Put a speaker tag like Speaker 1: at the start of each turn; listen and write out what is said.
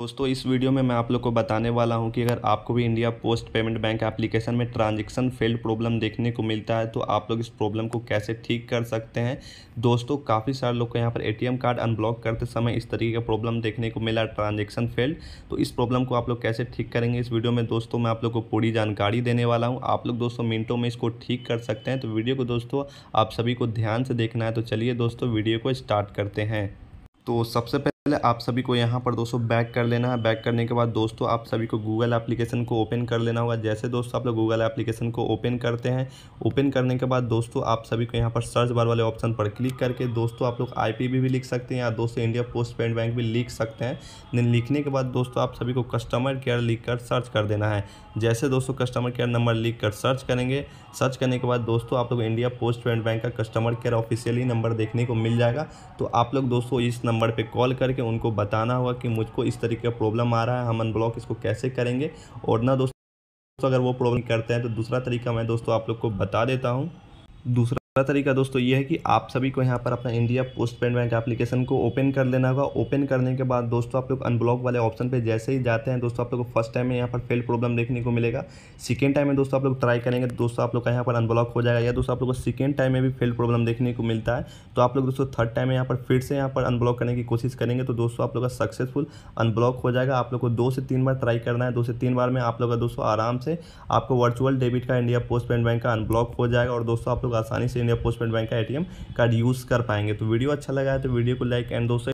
Speaker 1: दोस्तों इस वीडियो में मैं आप लोग को बताने वाला हूं कि अगर आपको भी India post payment bank application में ट्रांजैक्शन फेल्ड प्रॉब्लम देखने को मिलता है तो आप लोग इस प्रॉब्लम को कैसे ठीक कर सकते हैं दोस्तों काफ़ी सारे लोग को यहां पर एटीएम कार्ड अनब्लॉक करते समय इस तरीके का प्रॉब्लम देखने को मिला ट्रांजेक्शन फेल्ड तो इस प्रॉब्लम को आप लोग कैसे ठीक करेंगे इस वीडियो में दोस्तों मैं आप लोग को पूरी जानकारी देने वाला हूँ आप लोग दोस्तों मिनटों में इसको ठीक कर सकते हैं तो वीडियो को दोस्तों आप सभी को ध्यान से देखना है तो चलिए दोस्तों वीडियो को स्टार्ट करते हैं तो सबसे पहले पहले आप सभी को यहाँ पर दोस्तों बैक कर लेना है बैक करने के बाद दोस्तों आप सभी को गूगल एप्लीकेशन को ओपन कर लेना होगा जैसे दोस्तों आप लोग गूगल एप्लीकेशन को ओपन करते हैं ओपन करने के बाद दोस्तों आप सभी को यहाँ पर सर्च बार वाले ऑप्शन पर क्लिक करके दोस्तों आप लोग आई भी, भी लिख सकते हैं या दोस्तों इंडिया पोस्ट पेमेंट बैंक भी लिख सकते हैं दिन लिखने के बाद दोस्तों आप सभी को कस्टमर केयर लिख कर सर्च कर देना है जैसे दोस्तों कस्टमर केयर नंबर लिख कर सर्च करेंगे सर्च करने के बाद दोस्तों आप लोग इंडिया पोस्ट पेमेंट बैंक का कस्टमर केयर ऑफिशियली नंबर देखने को मिल जाएगा तो आप लोग दोस्तों इस नंबर पर कॉल करके करके उनको बताना होगा कि मुझको इस तरीके का प्रॉब्लम आ रहा है हम अनब्लॉक इसको कैसे करेंगे और ना दोस्तों अगर वो प्रॉब्लम करते हैं तो दूसरा तरीका मैं दोस्तों आप लोग को बता देता हूँ दूसरा पहला तरीका दोस्तों ये है कि आप सभी को यहाँ पर अपना India post payment bank application को ओपन कर लेना होगा ओपन करने के बाद दोस्तों आप लोग अनब्लॉक वाले ऑप्शन पे जैसे ही जाते हैं दोस्तों आप लोग को फर्स्ट टाइम में यहाँ पर फेल प्रॉब्लम देखने को मिलेगा सेकेंड टाइम में दोस्तों आप लोग ट्राई करेंगे तो दोस्तों आप लोग का यहाँ पर अनब्लॉक हो जाएगा या दोस्तों आप लोग को सेकेंड टाइम में भी फेल प्रॉब्लम देखने को मिलता है तो आप लोग दोस्तों थर्ड टाइम में यहाँ पर फिर से यहाँ पर अनब्लॉक करने की कोशिश करेंगे तो दोस्तों आप लोग का सक्सेसफुल अनब्लॉक हो जाएगा आप लोग को दो से तीन बार ट्राई करना है दो से तीन बार में आप लोग का दोस्तों आराम से आपको वर्चुअल डेबिट का इंडिया पोस्ट पेमेंट बैंक का अनब्लॉक हो जाएगा और दोस्तों आप लोग आसानी से इंडिया पोस्ट पेमेंट बैंक का एटीएम कार्ड यूज़ कर पाएंगे तो वीडियो अच्छा लगा है तो वीडियो को लाइक एंड दोस्तों